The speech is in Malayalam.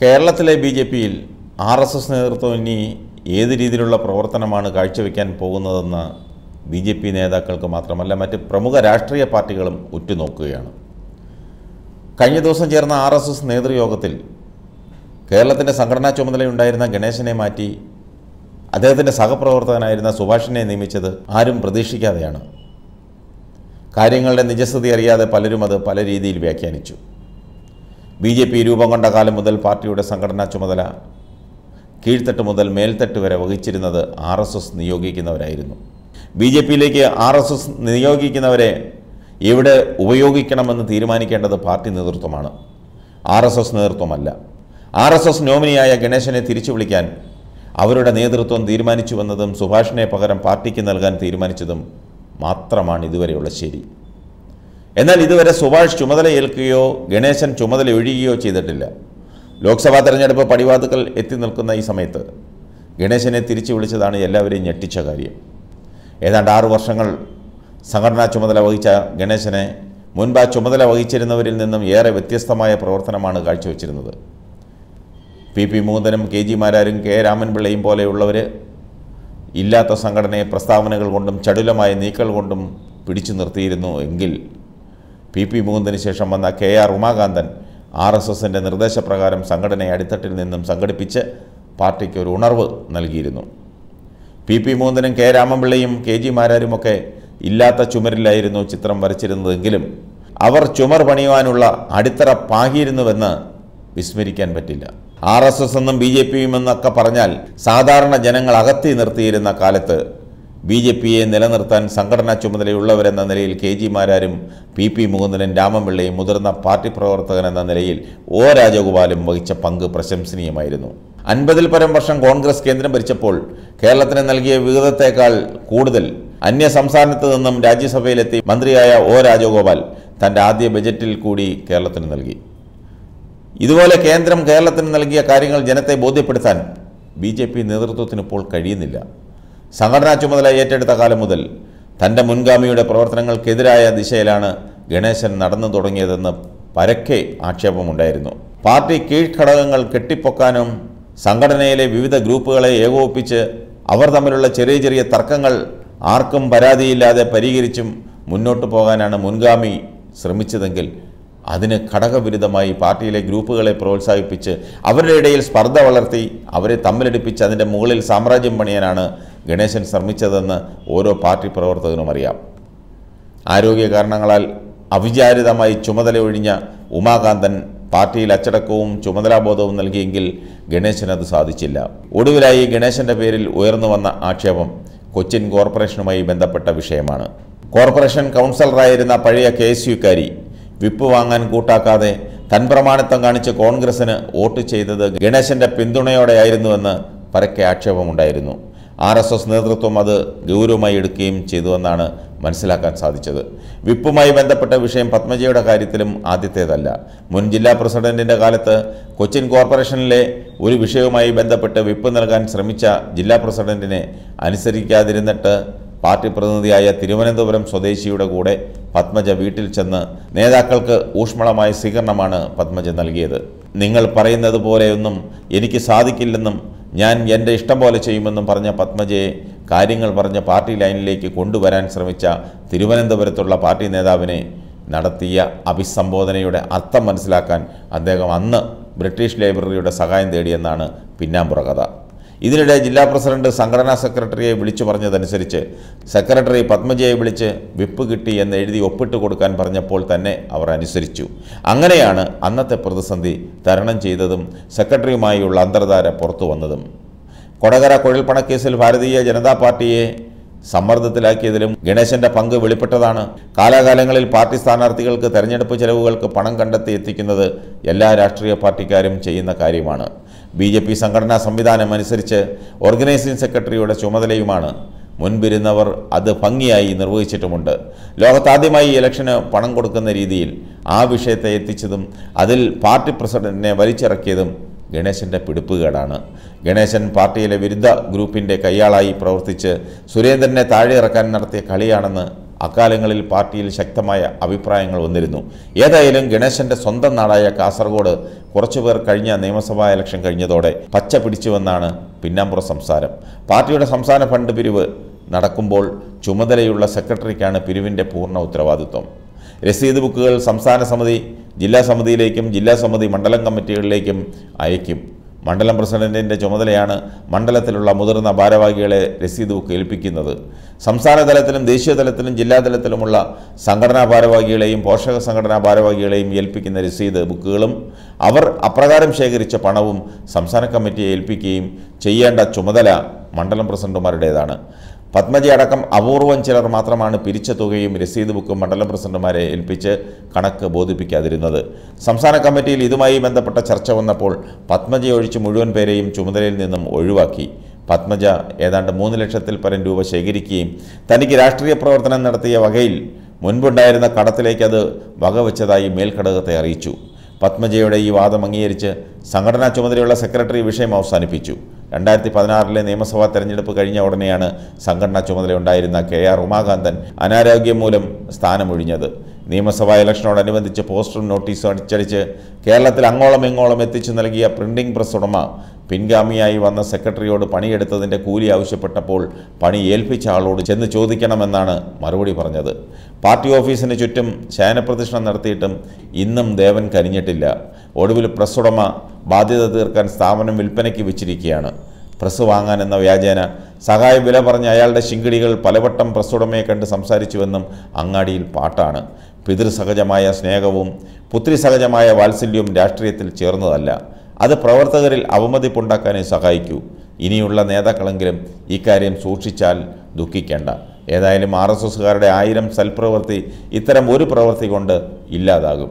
കേരളത്തിലെ ബി ജെ പിയിൽ ആർ എസ് എസ് നേതൃത്വം ഇനി ഏത് രീതിയിലുള്ള പ്രവർത്തനമാണ് കാഴ്ചവെക്കാൻ പോകുന്നതെന്ന് ബി ജെ പി നേതാക്കൾക്ക് മാത്രമല്ല മറ്റ് പ്രമുഖ രാഷ്ട്രീയ പാർട്ടികളും ഉറ്റുനോക്കുകയാണ് കഴിഞ്ഞ ദിവസം ചേർന്ന ആർ എസ് എസ് നേതൃയോഗത്തിൽ കേരളത്തിൻ്റെ സംഘടനാ ചുമതലയുണ്ടായിരുന്ന ഗണേശനെ മാറ്റി അദ്ദേഹത്തിൻ്റെ സഹപ്രവർത്തകനായിരുന്ന സുഭാഷിനെ നിയമിച്ചത് ആരും പ്രതീക്ഷിക്കാതെയാണ് കാര്യങ്ങളുടെ നിജസ്ഥിതി അറിയാതെ പലരും അത് പല രീതിയിൽ വ്യാഖ്യാനിച്ചു ബി ജെ പി രൂപം കൊണ്ട കാലം മുതൽ പാർട്ടിയുടെ സംഘടനാ ചുമതല കീഴ്ത്തട്ട് മുതൽ മേൽത്തട്ട് വരെ വഹിച്ചിരുന്നത് ആർ എസ് എസ് നിയോഗിക്കുന്നവരായിരുന്നു ബി ജെ പിയിലേക്ക് ആർ എസ് എസ് നിയോഗിക്കുന്നവരെ എവിടെ ഉപയോഗിക്കണമെന്ന് തീരുമാനിക്കേണ്ടത് പാർട്ടി നേതൃത്വമാണ് ആർ എസ് എസ് നേതൃത്വമല്ല ആർ എസ് എസ് നോമിനിയായ ഗണേശനെ തിരിച്ചു വിളിക്കാൻ അവരുടെ നേതൃത്വം തീരുമാനിച്ചുവെന്നതും സുഭാഷിനെ പകരം പാർട്ടിക്ക് നൽകാൻ തീരുമാനിച്ചതും മാത്രമാണ് ഇതുവരെയുള്ള ശരി എന്നാൽ ഇതുവരെ സുഭാഷ് ചുമതല ഗണേശൻ ചുമതല ഒഴിയുകയോ ചെയ്തിട്ടില്ല ലോക്സഭാ തെരഞ്ഞെടുപ്പ് പടിവാതുക്കൾ എത്തി നിൽക്കുന്ന ഈ സമയത്ത് ഗണേശനെ തിരിച്ചു വിളിച്ചതാണ് എല്ലാവരെയും ഞെട്ടിച്ച കാര്യം ഏതാണ്ട് ആറു വർഷങ്ങൾ സംഘടനാ ചുമതല വഹിച്ച ഗണേശനെ മുൻപ് ആ ചുമതല വഹിച്ചിരുന്നവരിൽ നിന്നും ഏറെ വ്യത്യസ്തമായ പ്രവർത്തനമാണ് കാഴ്ചവെച്ചിരുന്നത് പി പി മൂന്നനും കെ ജി മാരാരും കെ രാമൻപിള്ളയും പോലെയുള്ളവർ ഇല്ലാത്ത സംഘടനയെ പ്രസ്താവനകൾ കൊണ്ടും ചടുലമായ നീക്കൾ കൊണ്ടും പിടിച്ചു നിർത്തിയിരുന്നു എങ്കിൽ പി പി മുകുന്ദന് ശേഷം വന്ന K R Umakanthan R S എസിൻ്റെ നിർദ്ദേശപ്രകാരം സംഘടനയെ അടിത്തട്ടിൽ നിന്നും സംഘടിപ്പിച്ച് പാർട്ടിക്ക് ഒരു ഉണർവ് നൽകിയിരുന്നു പി പി മുകുന്ദനും കെ രാമപിള്ളയും കെ ജി മാരാരുമൊക്കെ ഇല്ലാത്ത ചുമരിലായിരുന്നു ചിത്രം വരച്ചിരുന്നതെങ്കിലും അവർ ചുമർ പണിയുവാനുള്ള അടിത്തറ പാകിയിരുന്നുവെന്ന് വിസ്മരിക്കാൻ പറ്റില്ല ആർ എസ് എസ് എന്നും ബി ജെ പിയും എന്നൊക്കെ പറഞ്ഞാൽ സാധാരണ ജനങ്ങൾ അകത്തി നിർത്തിയിരുന്ന കാലത്ത് ബി ജെ പിയെ നിലനിർത്താൻ സംഘടനാ ചുമതലയുള്ളവരെന്ന നിലയിൽ കെ മാരാരും പി പി മുകുന്ദനൻ രാമൻപിള്ളയും മുതിർന്ന പാർട്ടി പ്രവർത്തകനെന്ന നിലയിൽ ഒ രാജഗോപാലും വഹിച്ച പങ്ക് പ്രശംസനീയമായിരുന്നു അൻപതിൽ പരം വർഷം കോൺഗ്രസ് കേന്ദ്രം ഭരിച്ചപ്പോൾ കേരളത്തിന് നൽകിയ വിഹിതത്തെക്കാൾ കൂടുതൽ അന്യ സംസ്ഥാനത്ത് നിന്നും രാജ്യസഭയിലെത്തി മന്ത്രിയായ ഒ രാജഗോപാൽ തൻ്റെ ആദ്യ ബജറ്റിൽ കൂടി കേരളത്തിന് നൽകി ഇതുപോലെ കേന്ദ്രം കേരളത്തിന് നൽകിയ കാര്യങ്ങൾ ജനത്തെ ബോധ്യപ്പെടുത്താൻ ബി പി നേതൃത്വത്തിനിപ്പോൾ കഴിയുന്നില്ല സംഘടനാ ചുമതല ഏറ്റെടുത്ത കാലം മുതൽ തൻ്റെ മുൻഗാമിയുടെ പ്രവർത്തനങ്ങൾക്കെതിരായ ദിശയിലാണ് ഗണേശൻ നടന്നു തുടങ്ങിയതെന്ന് പരക്കെ ആക്ഷേപമുണ്ടായിരുന്നു പാർട്ടി കീഴ്ഘടകങ്ങൾ കെട്ടിപ്പൊക്കാനും സംഘടനയിലെ വിവിധ ഗ്രൂപ്പുകളെ ഏകോപിപ്പിച്ച് അവർ തമ്മിലുള്ള ചെറിയ ചെറിയ തർക്കങ്ങൾ ആർക്കും പരാതിയില്ലാതെ പരിഹരിച്ചും മുന്നോട്ടു പോകാനാണ് മുൻഗാമി ശ്രമിച്ചതെങ്കിൽ അതിന് ഘടകവിരുദ്ധമായി പാർട്ടിയിലെ ഗ്രൂപ്പുകളെ പ്രോത്സാഹിപ്പിച്ച് അവരുടെ ഇടയിൽ സ്പർദ്ധ വളർത്തി അവരെ തമ്മിലടിപ്പിച്ച് അതിൻ്റെ മുകളിൽ സാമ്രാജ്യം പണിയാനാണ് ഗണേശൻ ശ്രമിച്ചതെന്ന് ഓരോ പാർട്ടി പ്രവർത്തകനും അറിയാം ആരോഗ്യ കാരണങ്ങളാൽ അവിചാരിതമായി ചുമതല ഒഴിഞ്ഞ ഉമാകാന്തൻ പാർട്ടിയിൽ അച്ചടക്കവും ചുമതലാബോധവും നൽകിയെങ്കിൽ ഗണേശൻ അത് സാധിച്ചില്ല ഒടുവിലായി ഗണേശൻ്റെ പേരിൽ ഉയർന്നു വന്ന ആക്ഷേപം കൊച്ചിൻ കോർപ്പറേഷനുമായി ബന്ധപ്പെട്ട വിഷയമാണ് കോർപ്പറേഷൻ കൗൺസിലറായിരുന്ന പഴയ കെ എസ് യുക്കാരി വിപ്പ് വാങ്ങാൻ കൂട്ടാക്കാതെ പ്രമാണിത്വം കാണിച്ച് കോൺഗ്രസിന് വോട്ട് ചെയ്തത് ഗണേശൻ്റെ പിന്തുണയോടെയായിരുന്നുവെന്ന് പരക്കെ ആക്ഷേപമുണ്ടായിരുന്നു ആർ എസ് എസ് നേതൃത്വം അത് ഗൗരവമായി എടുക്കുകയും ചെയ്തുവെന്നാണ് മനസ്സിലാക്കാൻ സാധിച്ചത് വിപ്പുമായി ബന്ധപ്പെട്ട വിഷയം പത്മജയുടെ കാര്യത്തിലും ആദ്യത്തേതല്ല മുൻ ജില്ലാ പ്രസിഡന്റിൻ്റെ കാലത്ത് കൊച്ചിൻ കോർപ്പറേഷനിലെ ഒരു വിഷയവുമായി ബന്ധപ്പെട്ട് വിപ്പ് നൽകാൻ ശ്രമിച്ച ജില്ലാ പ്രസിഡന്റിനെ അനുസരിക്കാതിരുന്നിട്ട് പാർട്ടി പ്രതിനിധിയായ തിരുവനന്തപുരം സ്വദേശിയുടെ കൂടെ പത്മജ വീട്ടിൽ ചെന്ന് നേതാക്കൾക്ക് ഊഷ്മളമായ സ്വീകരണമാണ് പത്മജ നൽകിയത് നിങ്ങൾ പറയുന്നത് പോലെയൊന്നും എനിക്ക് സാധിക്കില്ലെന്നും ഞാൻ എൻ്റെ ഇഷ്ടം പോലെ ചെയ്യുമെന്നും പറഞ്ഞ പത്മജയെ കാര്യങ്ങൾ പറഞ്ഞ പാർട്ടി ലൈനിലേക്ക് കൊണ്ടുവരാൻ ശ്രമിച്ച തിരുവനന്തപുരത്തുള്ള പാർട്ടി നേതാവിനെ നടത്തിയ അഭിസംബോധനയുടെ അർത്ഥം മനസ്സിലാക്കാൻ അദ്ദേഹം അന്ന് ബ്രിട്ടീഷ് ലൈബ്രറിയുടെ സഹായം തേടിയെന്നാണ് പിന്നാമ്പുറ കഥ ഇതിനിടെ ജില്ലാ പ്രസിഡന്റ് സംഘടനാ സെക്രട്ടറിയെ വിളിച്ചു പറഞ്ഞതനുസരിച്ച് സെക്രട്ടറി പത്മജയെ വിളിച്ച് വിപ്പ് കിട്ടി എന്ന് എഴുതി ഒപ്പിട്ട് കൊടുക്കാൻ പറഞ്ഞപ്പോൾ തന്നെ അവർ അനുസരിച്ചു അങ്ങനെയാണ് അന്നത്തെ പ്രതിസന്ധി തരണം ചെയ്തതും സെക്രട്ടറിയുമായുള്ള അന്തർധാര പുറത്തു വന്നതും കൊടകര കുഴൽപ്പണക്കേസിൽ ഭാരതീയ ജനതാ പാർട്ടിയെ സമ്മർദ്ദത്തിലാക്കിയതിലും ഗണേശന്റെ പങ്ക് വെളിപ്പെട്ടതാണ് കാലാകാലങ്ങളിൽ പാർട്ടി സ്ഥാനാർത്ഥികൾക്ക് തെരഞ്ഞെടുപ്പ് ചെലവുകൾക്ക് പണം കണ്ടെത്തി എത്തിക്കുന്നത് എല്ലാ രാഷ്ട്രീയ പാർട്ടിക്കാരും ചെയ്യുന്ന കാര്യമാണ് ബി ജെ പി സംഘടനാ സംവിധാനം അനുസരിച്ച് ഓർഗനൈസിംഗ് സെക്രട്ടറിയുടെ ചുമതലയുമാണ് മുൻപിരുന്നവർ അത് ഭംഗിയായി നിർവഹിച്ചിട്ടുമുണ്ട് ലോകത്താദ്യമായി ഇലക്ഷന് പണം കൊടുക്കുന്ന രീതിയിൽ ആ വിഷയത്തെ എത്തിച്ചതും അതിൽ പാർട്ടി പ്രസിഡന്റിനെ വലിച്ചിറക്കിയതും ഗണേശൻ്റെ പിടിപ്പുകേടാണ് ഗണേശൻ പാർട്ടിയിലെ വിരുദ്ധ ഗ്രൂപ്പിൻ്റെ കയ്യാളായി പ്രവർത്തിച്ച് സുരേന്ദ്രനെ താഴെ ഇറക്കാൻ നടത്തിയ കളിയാണെന്ന് അക്കാലങ്ങളിൽ പാർട്ടിയിൽ ശക്തമായ അഭിപ്രായങ്ങൾ വന്നിരുന്നു ഏതായാലും ഗണേശന്റെ സ്വന്തം നാടായ കാസർഗോഡ് കുറച്ചുപേർ കഴിഞ്ഞ നിയമസഭാ ഇലക്ഷൻ കഴിഞ്ഞതോടെ പച്ച പിടിച്ചുവെന്നാണ് പിന്നാമ്പുറ സംസാരം പാർട്ടിയുടെ സംസ്ഥാന ഫണ്ട് പിരിവ് നടക്കുമ്പോൾ ചുമതലയുള്ള സെക്രട്ടറിക്കാണ് പിരിവിൻ്റെ പൂർണ്ണ ഉത്തരവാദിത്വം രസീത് ബുക്കുകൾ സംസ്ഥാന സമിതി ജില്ലാ സമിതിയിലേക്കും ജില്ലാ സമിതി മണ്ഡലം കമ്മിറ്റികളിലേക്കും അയക്കും മണ്ഡലം പ്രസിഡന്റിൻ്റെ ചുമതലയാണ് മണ്ഡലത്തിലുള്ള മുതിർന്ന ഭാരവാഹികളെ രസീത് ബുക്ക് ഏൽപ്പിക്കുന്നത് സംസ്ഥാന തലത്തിലും ദേശീയ തലത്തിലും ജില്ലാ സംഘടനാ ഭാരവാഹികളെയും പോഷക സംഘടനാ ഭാരവാഹികളെയും ഏൽപ്പിക്കുന്ന രസീത് ബുക്കുകളും അവർ അപ്രകാരം ശേഖരിച്ച പണവും സംസ്ഥാന കമ്മിറ്റിയെ ഏൽപ്പിക്കുകയും ചെയ്യേണ്ട ചുമതല മണ്ഡലം പ്രസിഡന്റുമാരുടേതാണ് പത്മജയടക്കം അപൂർവം ചിലർ മാത്രമാണ് പിരിച്ച തുകയും രസീത് ബുക്കും മണ്ഡലം പ്രസിഡന്റുമാരെ ഏൽപ്പിച്ച് കണക്ക് ബോധിപ്പിക്കാതിരുന്നത് സംസ്ഥാന കമ്മിറ്റിയിൽ ഇതുമായി ബന്ധപ്പെട്ട ചർച്ച വന്നപ്പോൾ ഒഴിച്ച് മുഴുവൻ പേരെയും ചുമതലയിൽ നിന്നും ഒഴിവാക്കി പത്മജ ഏതാണ്ട് മൂന്ന് ലക്ഷത്തിൽ പരം രൂപ ശേഖരിക്കുകയും തനിക്ക് രാഷ്ട്രീയ പ്രവർത്തനം നടത്തിയ വകയിൽ മുൻപുണ്ടായിരുന്ന കടത്തിലേക്ക് അത് വകവെച്ചതായി മേൽഘടകത്തെ അറിയിച്ചു പത്മജയുടെ ഈ വാദം അംഗീകരിച്ച് സംഘടനാ ചുമതലയുള്ള സെക്രട്ടറി വിഷയം അവസാനിപ്പിച്ചു രണ്ടായിരത്തി പതിനാറിലെ നിയമസഭാ തെരഞ്ഞെടുപ്പ് കഴിഞ്ഞ ഉടനെയാണ് സംഘടനാ ചുമതലയുണ്ടായിരുന്ന കെ ആർ ഉമാകാന്തൻ അനാരോഗ്യം മൂലം സ്ഥാനമൊഴിഞ്ഞത് നിയമസഭാ ഇലക്ഷനോടനുബന്ധിച്ച് പോസ്റ്ററും നോട്ടീസും അടിച്ചടിച്ച് കേരളത്തിൽ അങ്ങോളം ഇങ്ങോളം എത്തിച്ചു നൽകിയ പ്രിന്റിംഗ് പ്രസ് ഉടമ പിൻഗാമിയായി വന്ന സെക്രട്ടറിയോട് പണിയെടുത്തതിൻ്റെ കൂലി ആവശ്യപ്പെട്ടപ്പോൾ പണി ഏൽപ്പിച്ച ആളോട് ചെന്ന് ചോദിക്കണമെന്നാണ് മറുപടി പറഞ്ഞത് പാർട്ടി ഓഫീസിന് ചുറ്റും ശയനപ്രദക്ഷിണം നടത്തിയിട്ടും ഇന്നും ദേവൻ കനിഞ്ഞിട്ടില്ല ഒടുവിൽ പ്രസ് ഉടമ ബാധ്യത തീർക്കാൻ സ്ഥാപനം വിൽപ്പനയ്ക്ക് വെച്ചിരിക്കുകയാണ് പ്രസ് വാങ്ങാൻ എന്ന വ്യാജേന സഹായം വില പറഞ്ഞ് അയാളുടെ ശിങ്കിടികൾ പലവട്ടം പ്രസ്തുടമയെ കണ്ട് സംസാരിച്ചുവെന്നും അങ്ങാടിയിൽ പാട്ടാണ് പിതൃസഹജമായ സ്നേഹവും പുത്രിസഹജമായ വാത്സല്യവും രാഷ്ട്രീയത്തിൽ ചേർന്നതല്ല അത് പ്രവർത്തകരിൽ അവമതിപ്പുണ്ടാക്കാനേ സഹായിക്കൂ ഇനിയുള്ള നേതാക്കളെങ്കിലും ഇക്കാര്യം സൂക്ഷിച്ചാൽ ദുഃഖിക്കേണ്ട ഏതായാലും ആർ എസ് എസ്സുകാരുടെ ആയിരം സൽപ്രവൃത്തി ഇത്തരം ഒരു പ്രവൃത്തി കൊണ്ട് ഇല്ലാതാകും